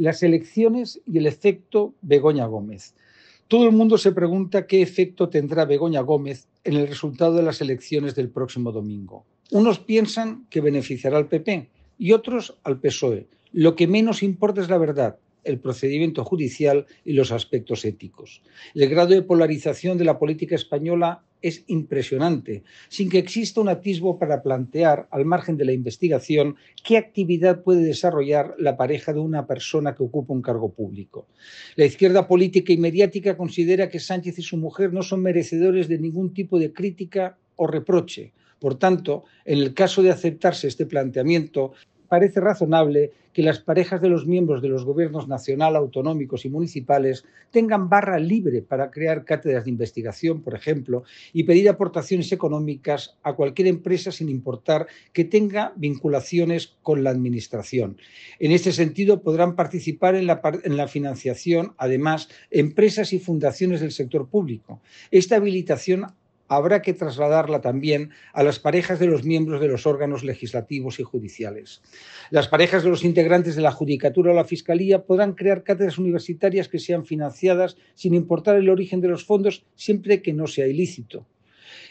las elecciones y el efecto Begoña Gómez. Todo el mundo se pregunta qué efecto tendrá Begoña Gómez en el resultado de las elecciones del próximo domingo. Unos piensan que beneficiará al PP y otros al PSOE. Lo que menos importa es la verdad, el procedimiento judicial y los aspectos éticos. El grado de polarización de la política española es impresionante, sin que exista un atisbo para plantear, al margen de la investigación, qué actividad puede desarrollar la pareja de una persona que ocupa un cargo público. La izquierda política y mediática considera que Sánchez y su mujer no son merecedores de ningún tipo de crítica o reproche. Por tanto, en el caso de aceptarse este planteamiento, parece razonable que las parejas de los miembros de los gobiernos nacional, autonómicos y municipales tengan barra libre para crear cátedras de investigación, por ejemplo, y pedir aportaciones económicas a cualquier empresa sin importar que tenga vinculaciones con la Administración. En este sentido, podrán participar en la, en la financiación, además, empresas y fundaciones del sector público. Esta habilitación habrá que trasladarla también a las parejas de los miembros de los órganos legislativos y judiciales. Las parejas de los integrantes de la Judicatura o la Fiscalía podrán crear cátedras universitarias que sean financiadas sin importar el origen de los fondos, siempre que no sea ilícito.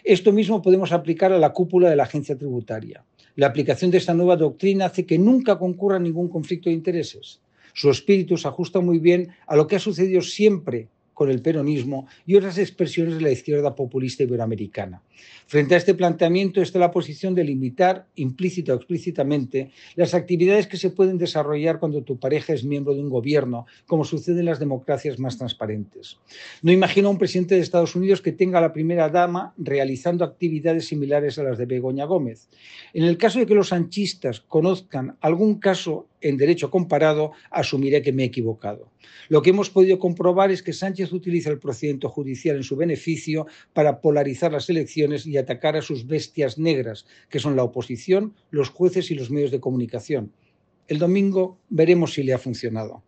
Esto mismo podemos aplicar a la cúpula de la agencia tributaria. La aplicación de esta nueva doctrina hace que nunca concurra ningún conflicto de intereses. Su espíritu se ajusta muy bien a lo que ha sucedido siempre con el peronismo y otras expresiones de la izquierda populista iberoamericana. Frente a este planteamiento está la posición de limitar, implícita o explícitamente, las actividades que se pueden desarrollar cuando tu pareja es miembro de un gobierno, como sucede en las democracias más transparentes. No imagino a un presidente de Estados Unidos que tenga a la primera dama realizando actividades similares a las de Begoña Gómez. En el caso de que los sanchistas conozcan algún caso en derecho comparado, asumiré que me he equivocado. Lo que hemos podido comprobar es que Sánchez utiliza el procedimiento judicial en su beneficio para polarizar las elecciones y atacar a sus bestias negras, que son la oposición, los jueces y los medios de comunicación. El domingo veremos si le ha funcionado.